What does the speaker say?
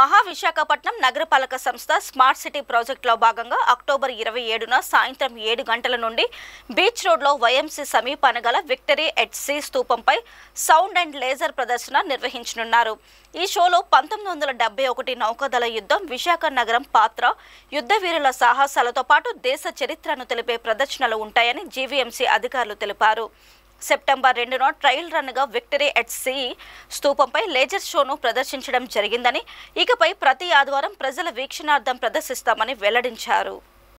మహావిశాఖపట్నం నగరపాలక సంస్థ smart city ప్రాజెక్టులో భాగంగా అక్టోబర్ ఇరవై ఏడున సాయంత్రం ఏడు గంటల నుండి బీచ్ రోడ్లో వైఎంసీ సమీపాన గల విక్టరీ ఎడ్సీ స్థూపంపై సౌండ్ అండ్ లేజర్ ప్రదర్శన నిర్వహించనున్నారు ఈ షోలో పంతొమ్మిది వందల డెబ్బై ఒకటి నౌకాదళ యుద్ధం విశాఖ నగరం పాత్ర యుద్ధ వీరుల సాహసాలతో పాటు దేశ చరిత్రను తెలిపే ప్రదర్శనలు ఉంటాయని జీవీఎంసీ అధికారులు తెలిపారు సెప్టెంబర్ రెండున ట్రయల్ రన్గా విక్టరీ ఎట్ సీ స్తూపంపై లేజర్ షోను ప్రదర్శించడం జరిగిందని ఇకపై ప్రతి ఆదివారం ప్రజల వీక్షణార్థం ప్రదర్శిస్తామని వెల్లడించారు